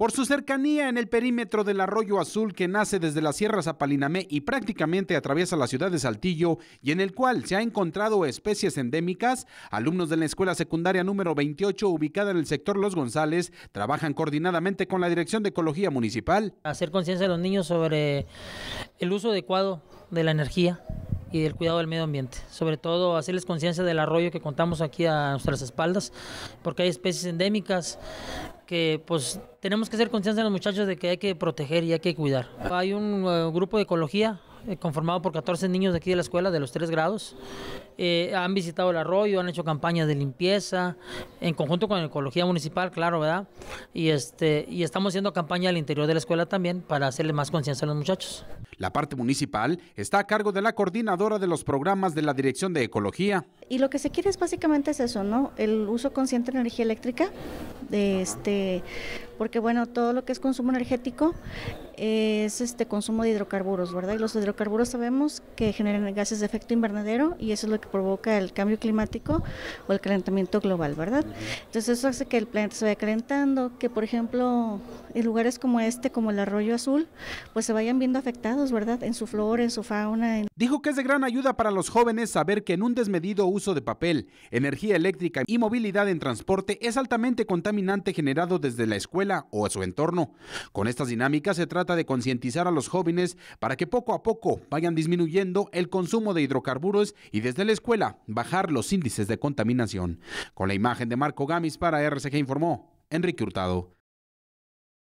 Por su cercanía en el perímetro del arroyo azul que nace desde las sierras Apalinamé y prácticamente atraviesa la ciudad de Saltillo y en el cual se ha encontrado especies endémicas, alumnos de la escuela secundaria número 28 ubicada en el sector Los González trabajan coordinadamente con la Dirección de Ecología Municipal. Hacer conciencia a los niños sobre el uso adecuado de la energía y del cuidado del medio ambiente. Sobre todo hacerles conciencia del arroyo que contamos aquí a nuestras espaldas, porque hay especies endémicas que pues tenemos que hacer conciencia a los muchachos de que hay que proteger y hay que cuidar. Hay un eh, grupo de ecología eh, conformado por 14 niños de aquí de la escuela de los 3 grados. Eh, han visitado el arroyo, han hecho campañas de limpieza, en conjunto con la ecología municipal, claro, ¿verdad? Y, este, y estamos haciendo campaña al interior de la escuela también para hacerle más conciencia a los muchachos. La parte municipal está a cargo de la coordinadora de los programas de la Dirección de Ecología y lo que se quiere es básicamente es eso, ¿no? El uso consciente de energía eléctrica, este, porque bueno, todo lo que es consumo energético es este consumo de hidrocarburos, ¿verdad? Y los hidrocarburos sabemos que generan gases de efecto invernadero y eso es lo que provoca el cambio climático o el calentamiento global, ¿verdad? Entonces eso hace que el planeta se vaya calentando, que por ejemplo en lugares como este, como el arroyo azul, pues se vayan viendo afectados, ¿verdad? En su flora, en su fauna. Dijo que es de gran ayuda para los jóvenes saber que en un desmedido uso uso de papel, energía eléctrica y movilidad en transporte es altamente contaminante generado desde la escuela o su entorno. Con estas dinámicas se trata de concientizar a los jóvenes para que poco a poco vayan disminuyendo el consumo de hidrocarburos y desde la escuela bajar los índices de contaminación. Con la imagen de Marco Gamis para RCG informó Enrique Hurtado.